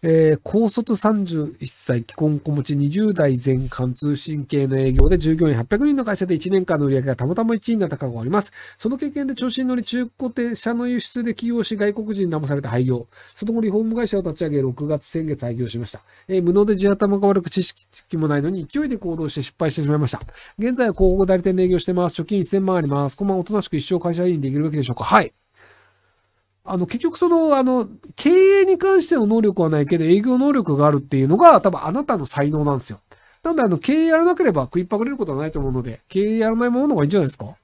えー、高卒31歳、既婚子持ち20代前半、通信系の営業で従業員800人の会社で1年間の売り上げがたまたま1位になった過去があります。その経験で調子に乗り中古店社の輸出で起用し外国人に騙されて廃業。その後リフォーム会社を立ち上げ6月先月廃業しました。えー、無能で地頭が悪く知識もないのに勢いで行動して失敗してしまいました。現在は広告代理店で営業してます。貯金1000万あります。このままおとなしく一生会社員できるべきでしょうかはい。あの、結局その、あの、経営に関しての能力はないけど、営業能力があるっていうのが、多分あなたの才能なんですよ。なんで、あの、経営やらなければ食いっぱぐれることはないと思うので、経営やらないものの方がいいんじゃないですか